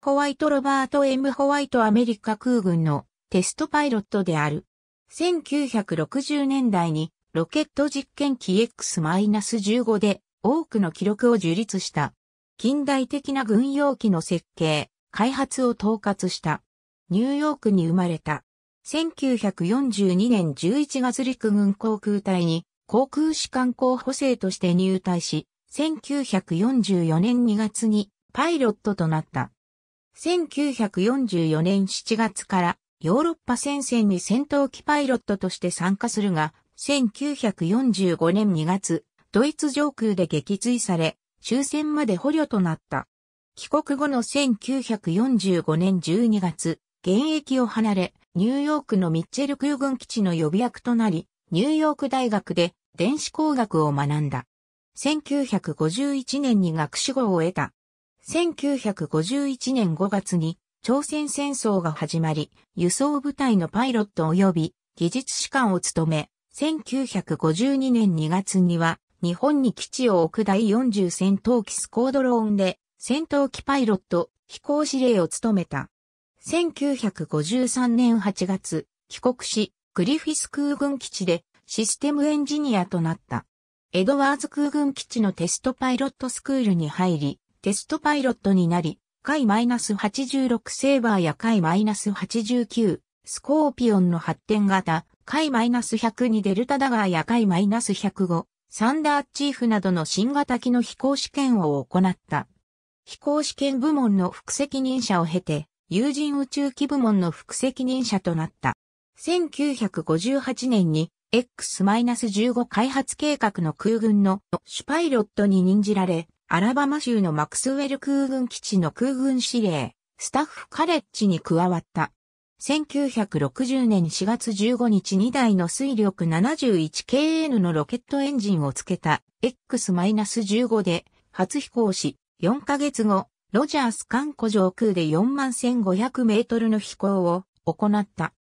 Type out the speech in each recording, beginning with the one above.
ホワイト・ロバート・ M・ ホワイトアメリカ空軍のテストパイロットである。1960年代にロケット実験機 X-15 で多くの記録を樹立した。近代的な軍用機の設計、開発を統括した。ニューヨークに生まれた。1942年11月陸軍航空隊に航空士官候補生として入隊し、1944年2月にパイロットとなった。1944年7月からヨーロッパ戦線に戦闘機パイロットとして参加するが、1945年2月、ドイツ上空で撃墜され、終戦まで捕虜となった。帰国後の1945年12月、現役を離れ、ニューヨークのミッチェル空軍基地の予備役となり、ニューヨーク大学で電子工学を学んだ。1951年に学士号を得た。1951年5月に朝鮮戦争が始まり、輸送部隊のパイロット及び技術士官を務め、1952年2月には日本に基地を置く第40戦闘機スコードローンで戦闘機パイロット飛行司令を務めた。1953年8月、帰国し、グリフィス空軍基地でシステムエンジニアとなった。エドワーズ空軍基地のテストパイロットスクールに入り、テストパイロットになり、海 -86 セーバーや海 -89 スコーピオンの発展型、海 -102 デルタダガーや海 -105 サンダーチーフなどの新型機の飛行試験を行った。飛行試験部門の副責任者を経て、有人宇宙機部門の副責任者となった。1958年に X-15 開発計画の空軍の主パイロットに任じられ、アラバマ州のマクスウェル空軍基地の空軍司令、スタッフカレッジに加わった。1960年4月15日2台の水力 71KN のロケットエンジンをつけた X-15 で初飛行し、4ヶ月後、ロジャース艦湖上空で4万1500メートルの飛行を行った。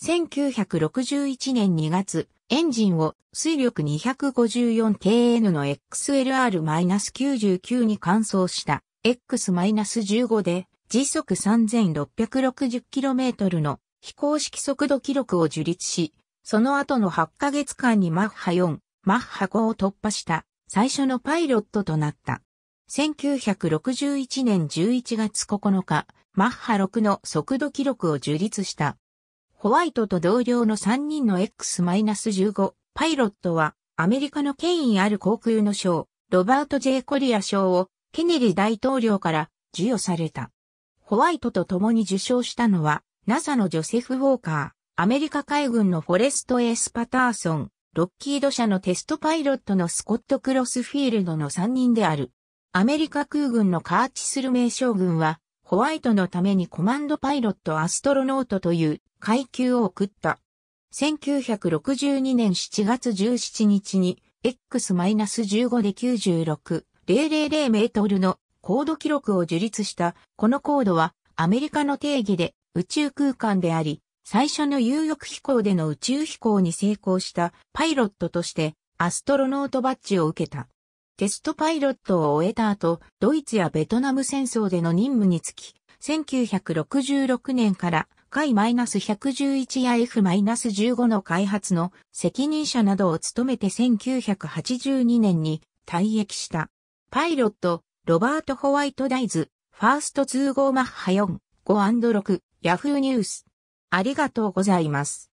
1961年2月、エンジンを水力 254TN の XLR-99 に換装した X-15 で時速 3660km の非公式速度記録を樹立し、その後の8ヶ月間にマッハ4、マッハ5を突破した最初のパイロットとなった。1961年11月9日、マッハ6の速度記録を樹立したホワイトと同僚の3人の X-15 パイロットはアメリカの権威ある航空の賞、ロバート・ジェイコリア賞をケネディ大統領から授与された。ホワイトと共に受賞したのは NASA のジョセフ・ウォーカー、アメリカ海軍のフォレスト・エース・パターソン、ロッキード社のテストパイロットのスコット・クロスフィールドの3人である。アメリカ空軍のカーチスル名将軍はホワイトのためにコマンドパイロットアストロノートという階級を送った。1962年7月17日に X-15 で96,000メートルの高度記録を樹立したこの高度はアメリカの定義で宇宙空間であり、最初の有力飛行での宇宙飛行に成功したパイロットとしてアストロノートバッジを受けた。テストパイロットを終えた後、ドイツやベトナム戦争での任務につき、1966年から海 -111 や F-15 の開発の責任者などを務めて1982年に退役した。パイロット、ロバート・ホワイト・ダイズ、ファースト2号マッハ4、5&6、ヤフーニュース。ありがとうございます。